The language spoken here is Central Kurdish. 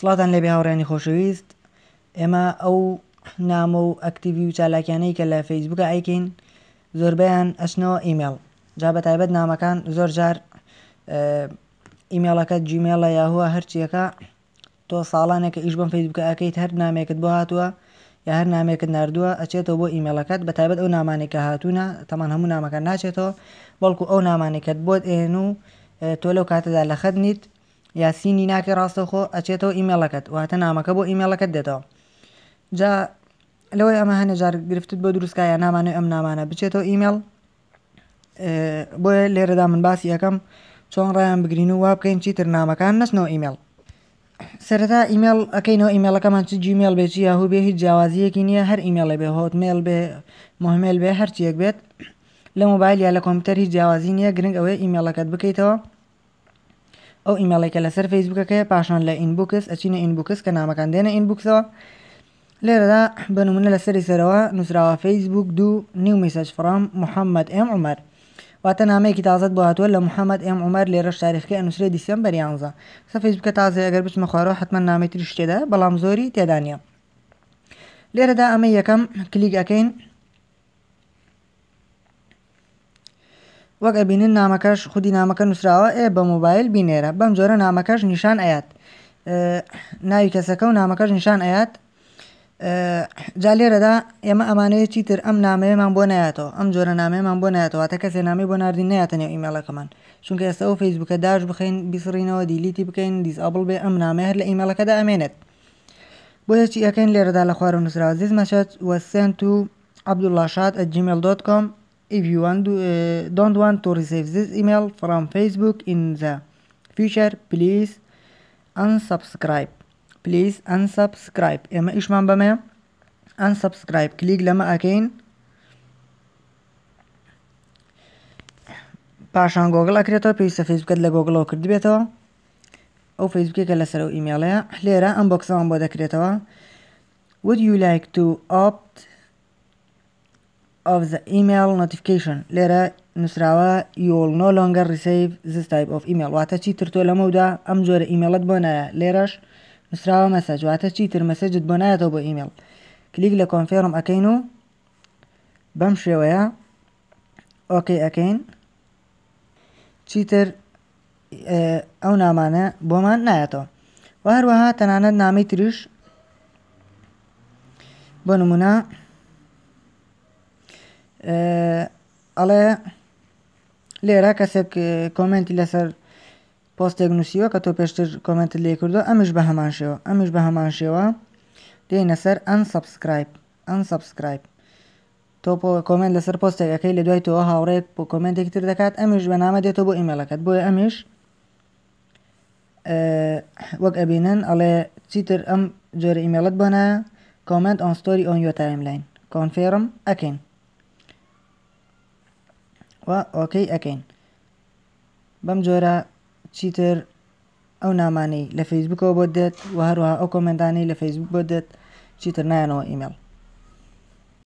سڵاتان لەبێ هاوڕێنی خۆشەویست ئێمە ئەو نامە و ئەکتیوی و چالاکیانەی کە لە فەیسبووکە ئایکین زۆربیان ئەسنەوە ئیمێل جا بە تایبەت نامەکان زۆر جار ئیمێلەکە جیمێڵە یاهوە هەرچیەکە تۆ ساڵانێکە ئیش بم فەیسبووکە ئەکەیت هەر نامێکت بۆ هاتووە یا هەر نامێکت نردووە ئەچێتەوە بۆ ئیمێلەکەت بە تایبەت ئەو نامانێکە هاتوونە تەمان هەموو نامەکە ناچێتەوە بەڵکو ئەو نامانێکت بۆت ئێن و تۆ لەو کاتەدا لە خەت نیت یاسینی ناکە ڕاستەخۆ ئەچێتەوە ئیمێلەکەت واتە نامەکە بۆ ئیمێلەکەت دێتەوە جا لەوەی ئەمە هەنەجار گرفتت بۆ دروستکایە نامانە ئەم نامانە بچێتەوە ئیمێل بۆ لێرەدا من باسی یەکەم چۆن ڕایان بگرین و وا بکەین چیتر نامەکان نستنەوە ئیمێل سەرەتا ئیمێل ئەەکەینەوە ئیمێلەکەمان چ جیمێل بێتی یاهوو بێ هیچ جیاوازیەکی نییە هەر ئیمێڵە بێ هۆتمێل بێ مهمێل بێ هەرچیەک بێت لە مۆبایل یا لە کۆمپیوتەر هیچ جیاوازی نییە گرنگ ئەوەی ئیمێلەکەت بکەیتەوە ئەو ئیمەڵێکە لەسەر فیسبوکەکەی پاشان لە ئینبوکس ئەچینە ئینبوکس کە نامەکان دێنە ئینبوکسەوە لێرەدا بنمونە لەسەری سەرەوە نووسراوە فیسبوک دوو نیو میسەج فرام محەممەد ئەم عمەر واتە نامەیەکی تازت بهاتوە لە محەممەد ئەم عمەر لێرە شارخەکە ئەنووسری دیسم بەریانزە سە فیسبوکە تازە ئەگەر بچمە خوارەوە حتممە نامێتی شتێدا بەڵام زۆری تێدانە لێرەدا ئەمە یەکەم کلیک ئەەکەین وەک ئەبینن نامەکەش خودی نامەکە نووسراوە ئێ بە مۆبایل بینێرە بەم جۆرە نامەکەش نیشان ئەات ناوی کەسەکە و نامەکەش نیشان ئەات جا لێرەدا ئێمە ئەمانەیەکی تر ئەم نامەیەمان بۆ نایاتەوە ئەم جۆرە نامەیەمان بۆ نایاتەوە تا کەسێ نامی بۆ نردین ناتەنێ ئیمەڵەکەمان چونکە ئێستا ئەو فیسبوکە داش بخین بیسڕینەوە دیلیتی بکەین دیسابڵ بێ ئەم نامە هەر لە ئیمەڵەکەدا ئەمێنێت بۆیەکی ئەەکەین لێرەدا لە خوارد نووسراوە زیزمەشەت وەسێن و عبدوڵاشات ئە جیمل دۆت کۆم If you want to, uh, don't want to receive this email from Facebook in the future, please unsubscribe. Please unsubscribe. اما ايش معنى بما unsubscribe click لما again پاشان گوگل ئەکرێتەوە پێویستە فیسبکت لە گوگلەوە کردی بێتەوە ئەو فیسبوکێکە لەسەر و ئیمێڵەیە لێرە ئەم بۆکسەوان بۆ دەکرێتەوە would you like to opt of the email notification لێرە نووسراوە یۆڵ نۆ لۆنگە ریسیف زیس تایپ of email واتە چی ترتۆ لەمەودا ئەم جۆرە ئیممەڵت بۆ نایە لێرەش نووسراوە مەسەج واتە چی تر مەسەجت بۆ نایەتەوە بۆ ئیممەل کلیک لە کۆنفێرم ئەەکەین و بەم شێوەیە ئۆکەی ئەەکەین چیتر ئەو نامانە بۆمان نایەتەوە و هەروەها تەنانەت نامی تریش بۆ نمونە ئەڵێ لێرە کەسێک کۆمنتی لەسەر پۆستێک نووسیوە کە تۆ پێشتر کۆمنتت لێ کردو ئەمیش بە هەمان شێوە ئەمیش بە هەمان شێوە دێنە سەر ئەن سبسکرایب ئەن سبسکرایب تۆ کۆمنت لەسەر پۆستێکەکەی لە دوای تۆ هاوڕێک بۆ کۆمنتێک تر دەکات ئەمیش بەنامە دێتەوە بۆ ئیمەلەکەت بۆی ئەمیش وەک ئەبینن ئەڵێ چیتر ئەم جۆرە ئیمێڵت بۆنە کۆمنت ئۆنستۆری ئۆن یۆ تایملاین کۆنفێرم ئەکەین و ئۆکەی ئەەکەین بەم جۆرە چیتر ئەو نامانەی لە فەیسبوکەوە بۆ دێت و هەروە ئەو کۆمنتانەی لە فەیسبوک بۆ دێت چیتر نایەنەوە ئیممەل